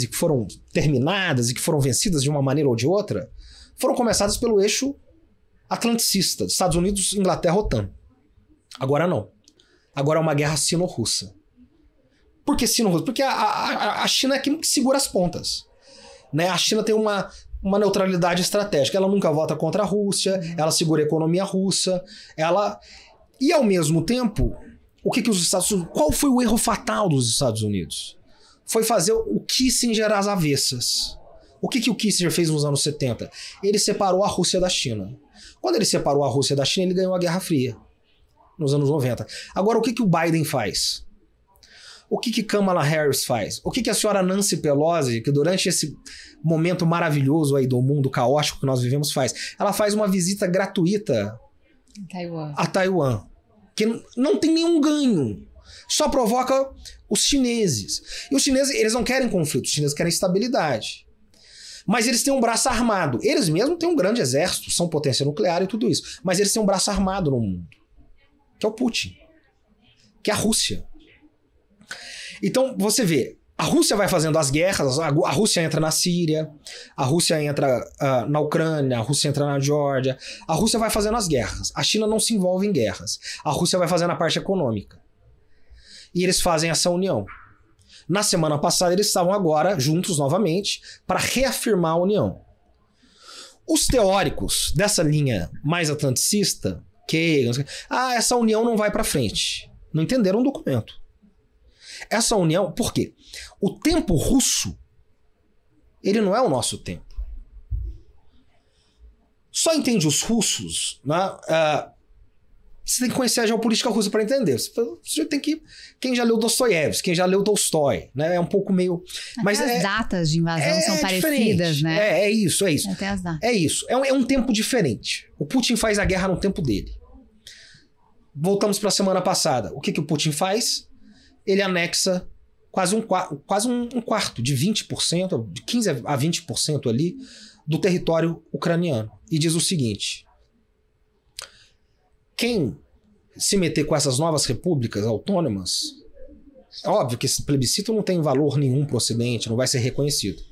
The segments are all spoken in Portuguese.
e que foram terminadas e que foram vencidas de uma maneira ou de outra, foram começadas pelo eixo atlanticista, Estados Unidos, Inglaterra, OTAN. Agora não. Agora é uma guerra sino-russa. Por que sino-russa? Porque a, a, a China é quem segura as pontas. Né? A China tem uma, uma neutralidade estratégica. Ela nunca vota contra a Rússia, ela segura a economia russa, ela. E ao mesmo tempo, o que, que os Estados Qual foi o erro fatal dos Estados Unidos? foi fazer o Kissinger às avessas. O que, que o Kissinger fez nos anos 70? Ele separou a Rússia da China. Quando ele separou a Rússia da China, ele ganhou a Guerra Fria, nos anos 90. Agora, o que, que o Biden faz? O que, que Kamala Harris faz? O que, que a senhora Nancy Pelosi, que durante esse momento maravilhoso aí do mundo caótico que nós vivemos, faz? Ela faz uma visita gratuita Taiwan. a Taiwan. Que não tem nenhum ganho. Só provoca os chineses. E os chineses, eles não querem conflito, os chineses querem estabilidade. Mas eles têm um braço armado. Eles mesmos têm um grande exército, são potência nuclear e tudo isso. Mas eles têm um braço armado no mundo, que é o Putin, que é a Rússia. Então, você vê, a Rússia vai fazendo as guerras, a Rússia entra na Síria, a Rússia entra uh, na Ucrânia, a Rússia entra na Geórgia, a Rússia vai fazendo as guerras. A China não se envolve em guerras. A Rússia vai fazendo a parte econômica e eles fazem essa união. Na semana passada, eles estavam agora juntos novamente para reafirmar a união. Os teóricos dessa linha mais atlanticista, que ah, essa união não vai para frente, não entenderam o documento. Essa união, por quê? O tempo russo, ele não é o nosso tempo. Só entende os russos né, uh, você tem que conhecer a geopolítica russa para entender. Você, você tem que. Quem já leu Dostoiévski, quem já leu Tolstói, né? É um pouco meio. Até mas as é, datas de invasão é, são é parecidas, né? É, é isso, é isso. Até as datas. É isso. É um, é um tempo diferente. O Putin faz a guerra no tempo dele. Voltamos para a semana passada. O que, que o Putin faz? Ele anexa quase um, quase um, um quarto, de 20%, de 15% a 20% ali, do território ucraniano. E diz o seguinte: quem se meter com essas novas repúblicas autônomas, é óbvio que esse plebiscito não tem valor nenhum para o Ocidente, não vai ser reconhecido.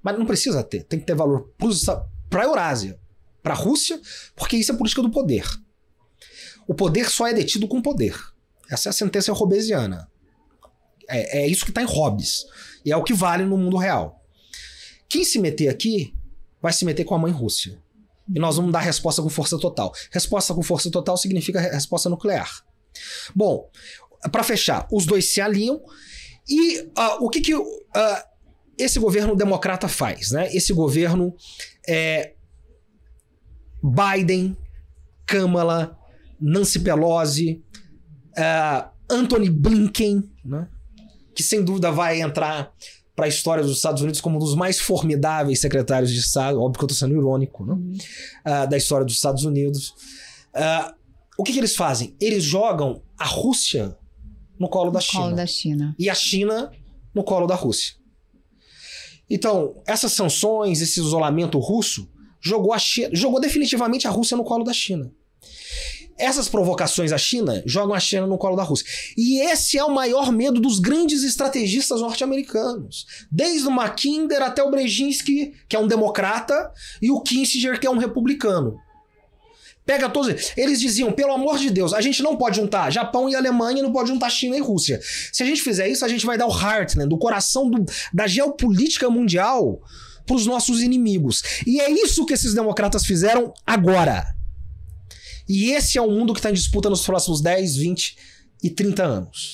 Mas não precisa ter, tem que ter valor para a Eurásia, para a Rússia, porque isso é política do poder. O poder só é detido com poder. Essa é a sentença robesiana. É, é isso que está em Hobbes. E é o que vale no mundo real. Quem se meter aqui vai se meter com a mãe Rússia. E nós vamos dar resposta com força total. Resposta com força total significa resposta nuclear. Bom, para fechar, os dois se alinham. E uh, o que, que uh, esse governo democrata faz? Né? Esse governo é Biden, Kamala, Nancy Pelosi, uh, Anthony Blinken, né? que sem dúvida vai entrar para a história dos Estados Unidos como um dos mais formidáveis secretários de Estado, óbvio que eu estou sendo irônico, né? uh, da história dos Estados Unidos. Uh, o que, que, eles fazem? Eles jogam a Rússia no colo no da China. da China. E a China no colo da Rússia. Então, essas sanções, esse isolamento russo, jogou, a China, jogou definitivamente a Rússia no colo da China. Essas provocações à China jogam a China no colo da Rússia. E esse é o maior medo dos grandes estrategistas norte-americanos. Desde o Mackinder até o Brzezinski, que é um democrata, e o Kissinger, que é um republicano. Pega todos. Eles diziam, pelo amor de Deus, a gente não pode juntar Japão e Alemanha, não pode juntar China e Rússia. Se a gente fizer isso, a gente vai dar o heartland, né, o coração do, da geopolítica mundial para os nossos inimigos. E é isso que esses democratas fizeram agora. E esse é o mundo que está em disputa nos próximos 10, 20 e 30 anos.